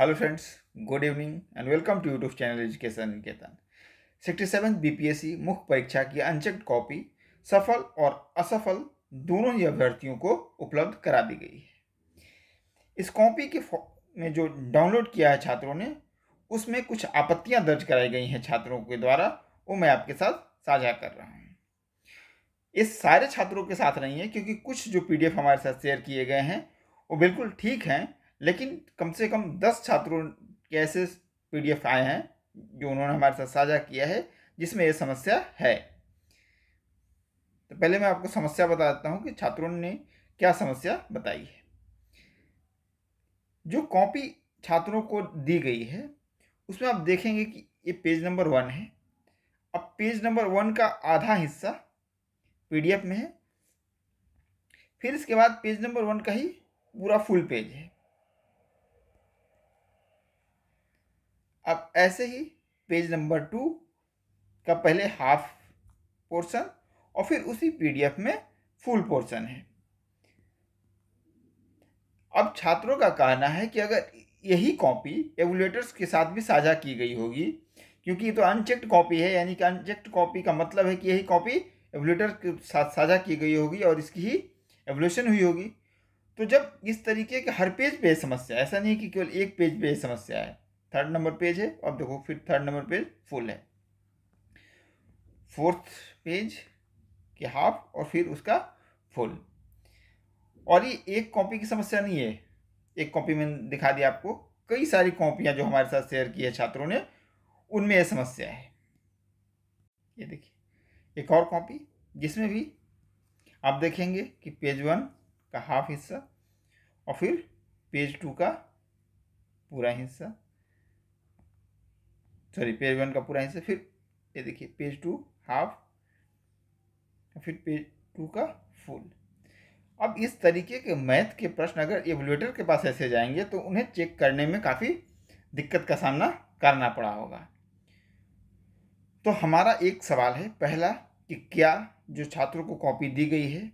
hello friends good evening and welcome to YouTube channel education Niketan sixty seven C मुख्य परीक्षा की unchecked copy सफल और असफल दोनों ही अभ्यर्थियों को उपलब्ध करा दी गई है इस कॉपी के में जो डाउनलोड किया है छात्रों ने उसमें कुछ आपत्तियां दर्ज कराई गई हैं छात्रों के द्वारा वो मैं आपके साथ साझा कर रहा हूँ इस सारे छात्रों के साथ नहीं है क्योंकि कुछ जो पी हमारे साथ शेयर किए गए हैं वो बिल्कुल ठीक हैं लेकिन कम से कम दस छात्रों के ऐसे एफ आए हैं जो उन्होंने हमारे साथ साझा किया है जिसमें ये समस्या है तो पहले मैं आपको समस्या बता देता हूँ कि छात्रों ने क्या समस्या बताई है जो कॉपी छात्रों को दी गई है उसमें आप देखेंगे कि ये पेज नंबर वन है अब पेज नंबर वन का आधा हिस्सा पीडीएफ में है फिर इसके बाद पेज नंबर वन का ही पूरा फुल पेज है अब ऐसे ही पेज नंबर टू का पहले हाफ पोर्शन और फिर उसी पीडीएफ में फुल पोर्शन है अब छात्रों का कहना है कि अगर यही कॉपी एवुलेटर्स के साथ भी साझा की गई होगी क्योंकि ये तो अनचेक्ड कॉपी है यानी कि अनचेक्ड कॉपी का मतलब है कि यही कॉपी एवुलेटर के साथ साझा की गई होगी और इसकी ही एवोल्यूशन हुई होगी तो जब इस तरीके के हर पेज पे समस्या ऐसा नहीं कि केवल एक पेज पे समस्या है थर्ड नंबर पेज है अब देखो फिर थर्ड नंबर पेज फुल है फोर्थ पेज के हाफ और फिर उसका फुल और ये एक कॉपी की समस्या नहीं है एक कॉपी में दिखा दिया आपको कई सारी कॉपियां जो हमारे साथ शेयर की है छात्रों ने उनमें यह समस्या है ये देखिए एक और कॉपी जिसमें भी आप देखेंगे कि पेज वन का हाफ हिस्सा और फिर पेज टू का पूरा हिस्सा सॉरी पेज वन का पूरा आंसर फिर ये देखिए पेज टू हाफ फिर पेज टू का फुल अब इस तरीके के मैथ के प्रश्न अगर एवलेटर के पास ऐसे जाएंगे तो उन्हें चेक करने में काफ़ी दिक्कत का सामना करना पड़ा होगा तो हमारा एक सवाल है पहला कि क्या जो छात्रों को कॉपी दी गई है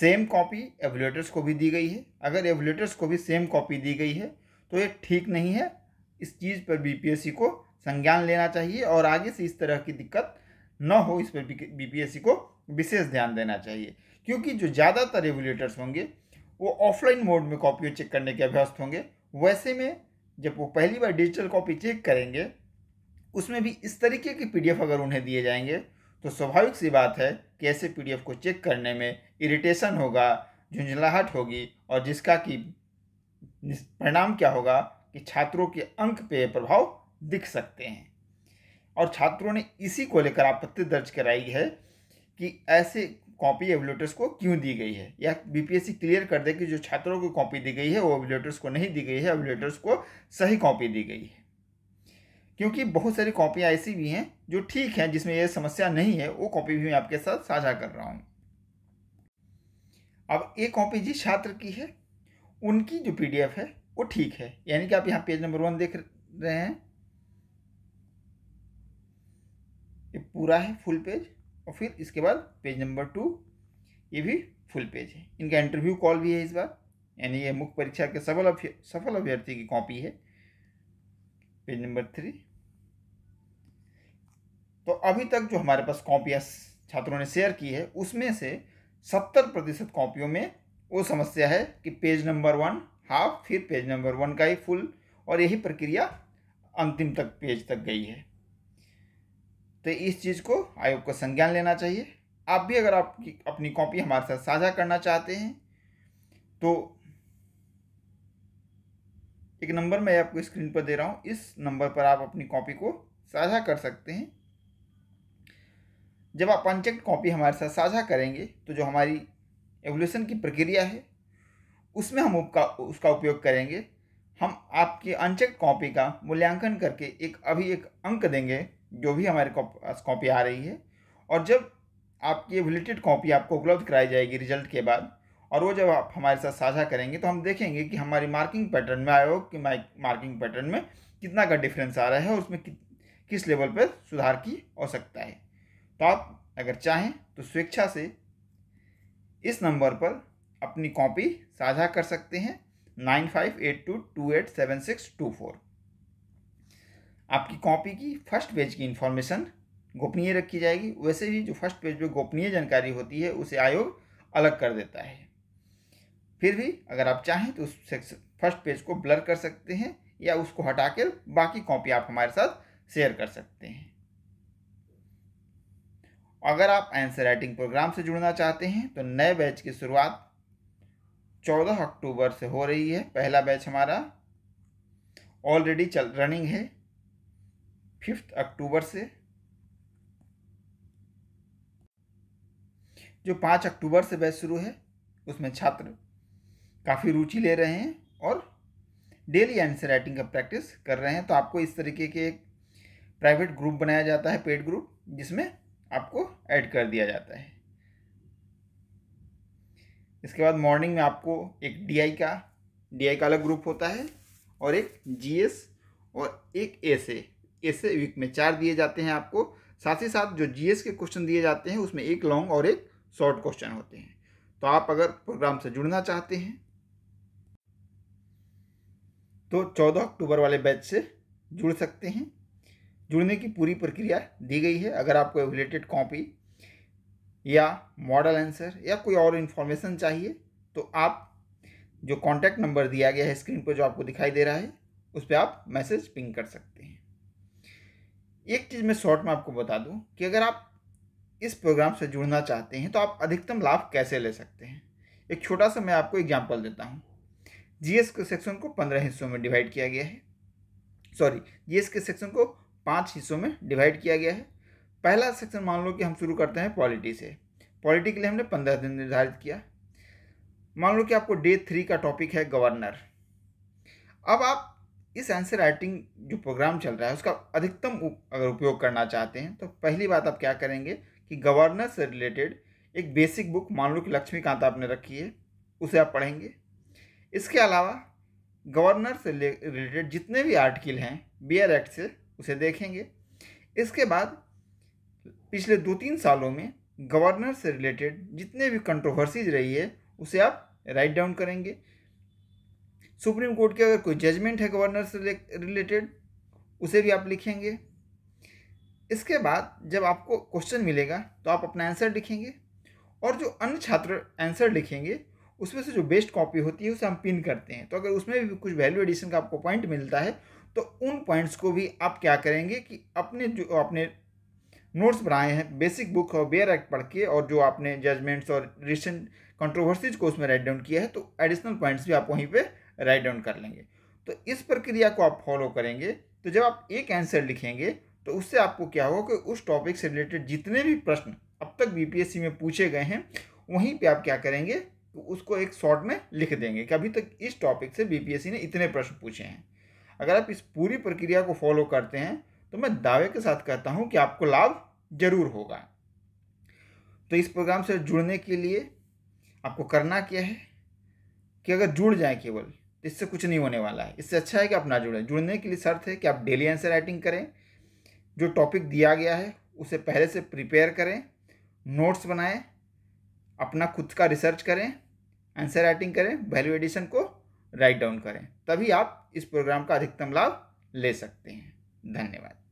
सेम कॉपी एवलेटर्स को भी दी गई है अगर एवलेटर्स को भी सेम कॉपी दी गई है तो ये ठीक नहीं है इस चीज़ पर बीपीएससी को संज्ञान लेना चाहिए और आगे से इस तरह की दिक्कत न हो इस पर बीपीएससी को विशेष ध्यान देना चाहिए क्योंकि जो ज़्यादातर रेगुलेटर्स होंगे वो ऑफलाइन मोड में कॉपियों चेक करने के अभ्यस्त होंगे वैसे में जब वो पहली बार डिजिटल कॉपी चेक करेंगे उसमें भी इस तरीके के पीडीएफ अगर उन्हें दिए जाएंगे तो स्वाभाविक सी बात है कि ऐसे पीडीएफ को चेक करने में इरिटेशन होगा झुंझलाहट होगी और जिसका कि परिणाम क्या होगा कि छात्रों के अंक पे प्रभाव दिख सकते हैं और छात्रों ने इसी को लेकर आपत्ति दर्ज कराई है कि ऐसे कॉपी एवलेटर्स को क्यों दी गई है या बीपीएससी क्लियर कर दे कि जो छात्रों को कॉपी दी गई है वो एवलेटर्स को नहीं दी गई है एवलेटर्स को सही कॉपी दी गई है क्योंकि बहुत सारी कॉपियाँ ऐसी भी हैं जो ठीक हैं जिसमें यह समस्या नहीं है वो कॉपी भी मैं आपके साथ साझा कर रहा हूँ अब एक कॉपी जिस छात्र की है उनकी जो पीडीएफ है वो ठीक है यानी कि आप यहाँ पेज नंबर वन देख रहे हैं ये पूरा है फुल पेज और फिर इसके बाद पेज नंबर टू ये भी फुल पेज है इनका इंटरव्यू कॉल भी है इस बार यानी ये मुख्य परीक्षा के सफल सफल अभ्यर्थी की कॉपी है पेज नंबर थ्री तो अभी तक जो हमारे पास कॉपियाँ छात्रों ने शेयर की है उसमें से सत्तर प्रतिशत कॉपियों में वो समस्या है कि पेज नंबर वन हाफ फिर पेज नंबर वन का ही फुल और यही प्रक्रिया अंतिम तक पेज तक गई है तो इस चीज़ को आयोग को संज्ञान लेना चाहिए आप भी अगर आपकी अपनी कॉपी हमारे साथ साझा करना चाहते हैं तो एक नंबर मैं आपको स्क्रीन पर दे रहा हूँ इस नंबर पर आप अपनी कॉपी को साझा कर सकते हैं जब आप अनचेक्ट कॉपी हमारे साथ साझा करेंगे तो जो हमारी एवोल्यूशन की प्रक्रिया है उसमें हम उपका उसका उपयोग करेंगे हम आपकी अनचेक कॉपी का मूल्यांकन करके एक अभी एक अंक देंगे जो भी हमारे पास कॉपी आ रही है और जब आपकी एविलेटेड कॉपी आपको उपलब्ध कराई जाएगी रिजल्ट के बाद और वो जब आप हमारे साथ साझा करेंगे तो हम देखेंगे कि हमारी मार्किंग पैटर्न में आयोग की मार्किंग पैटर्न में कितना का डिफरेंस आ रहा है और उसमें कि, किस लेवल पर सुधार की आवश्यकता है तो आप अगर चाहें तो स्वेच्छा से इस नंबर पर अपनी कॉपी साझा कर सकते हैं nine five eight two two eight seven six two four आपकी कॉपी की फर्स्ट पेज की इन्फॉर्मेशन गोपनीय रखी जाएगी वैसे ही जो फर्स्ट पेज पे गोपनीय जानकारी होती है उसे आयोग अलग कर देता है फिर भी अगर आप चाहें तो उस सेक्शन फर्स्ट पेज को ब्लर कर सकते हैं या उसको हटा कर बाकी कॉपी आप हमारे साथ शेयर कर सकते हैं अगर आप आंसर राइटिंग प्रोग्राम से जुड़ना चाहते हैं तो नए बैच की शुरुआत 14 अक्टूबर से हो रही है पहला बैच हमारा ऑलरेडी चल रनिंग है फिफ्थ अक्टूबर से जो पाँच अक्टूबर से बैच शुरू है उसमें छात्र काफ़ी रुचि ले रहे हैं और डेली आंसर राइटिंग का प्रैक्टिस कर रहे हैं तो आपको इस तरीके के एक प्राइवेट ग्रुप बनाया जाता है पेड ग्रुप जिसमें आपको ऐड कर दिया जाता है इसके बाद मॉर्निंग में आपको एक डीआई का डीआई का अलग ग्रुप होता है और एक जीएस और एक एस ए से वीक में चार दिए जाते हैं आपको साथ ही साथ जो जीएस के क्वेश्चन दिए जाते हैं उसमें एक लॉन्ग और एक शॉर्ट क्वेश्चन होते हैं तो आप अगर प्रोग्राम से जुड़ना चाहते हैं तो 14 अक्टूबर वाले बैच से जुड़ सकते हैं जुड़ने की पूरी प्रक्रिया दी गई है अगर आपको रिलेटेड कॉपी या मॉडल आंसर या कोई और इन्फॉर्मेशन चाहिए तो आप जो कॉन्टैक्ट नंबर दिया गया है स्क्रीन पर जो आपको दिखाई दे रहा है उस पर आप मैसेज पिंग कर सकते हैं एक चीज़ मैं शॉर्ट में आपको बता दूं कि अगर आप इस प्रोग्राम से जुड़ना चाहते हैं तो आप अधिकतम लाभ कैसे ले सकते हैं एक छोटा सा मैं आपको एग्जाम्पल देता हूँ जी के सेक्शन को पंद्रह हिस्सों में डिवाइड किया गया है सॉरी जी के सेक्शन को पाँच हिस्सों में डिवाइड किया गया है पहला सेक्शन मान लो कि हम शुरू करते हैं पॉलिटी से पॉलिटी के लिए हमने पंद्रह दिन निर्धारित किया मान लो कि आपको डे थ्री का टॉपिक है गवर्नर अब आप इस आंसर राइटिंग जो प्रोग्राम चल रहा है उसका अधिकतम अगर उपयोग करना चाहते हैं तो पहली बात आप क्या करेंगे कि गवर्नर से रिलेटेड एक बेसिक बुक मान लो कि लक्ष्मीकांत आपने रखी है उसे आप पढ़ेंगे इसके अलावा गवर्नर से रिलेटेड जितने भी आर्टिकल हैं आर एक्ट से उसे देखेंगे इसके बाद पिछले दो तीन सालों में गवर्नर से रिलेटेड जितने भी कंट्रोवर्सीज रही है उसे आप राइट डाउन करेंगे सुप्रीम कोर्ट के अगर कोई जजमेंट है गवर्नर से रिलेटेड उसे भी आप लिखेंगे इसके बाद जब आपको क्वेश्चन मिलेगा तो आप अपना आंसर लिखेंगे और जो अन्य छात्र आंसर लिखेंगे उसमें से जो बेस्ट कॉपी होती है उसे हम पिन करते हैं तो अगर उसमें भी कुछ वैल्यू एडिशन का आपको पॉइंट मिलता है तो उन पॉइंट्स को भी आप क्या करेंगे कि अपने जो अपने नोट्स बनाए हैं बेसिक बुक और बेयर एक्ट पढ़ के और जो आपने जजमेंट्स और रिसेंट कंट्रोवर्सीज को उसमें राइट डाउन किया है तो एडिशनल पॉइंट्स भी आप वहीं पर राइट डाउन कर लेंगे तो इस प्रक्रिया को आप फॉलो करेंगे तो जब आप एक आंसर लिखेंगे तो उससे आपको क्या होगा कि उस टॉपिक से रिलेटेड जितने भी प्रश्न अब तक बीपीएससी में पूछे गए हैं वहीं पे आप क्या करेंगे तो उसको एक शॉर्ट में लिख देंगे कि अभी तक इस टॉपिक से बीपीएससी ने इतने प्रश्न पूछे हैं अगर आप इस पूरी प्रक्रिया को फॉलो करते हैं तो मैं दावे के साथ कहता हूँ कि आपको लाभ जरूर होगा तो इस प्रोग्राम से जुड़ने के लिए आपको करना क्या है कि अगर जुड़ जाए केवल तो इससे कुछ नहीं होने वाला है इससे अच्छा है कि आप ना जुड़ें जुड़ने के लिए शर्त है कि आप डेली आंसर राइटिंग करें जो टॉपिक दिया गया है उसे पहले से प्रिपेयर करें नोट्स बनाएं अपना खुद का रिसर्च करें आंसर राइटिंग करें वैल्यू एडिशन को राइट डाउन करें तभी आप इस प्रोग्राम का अधिकतम लाभ ले सकते हैं धन्यवाद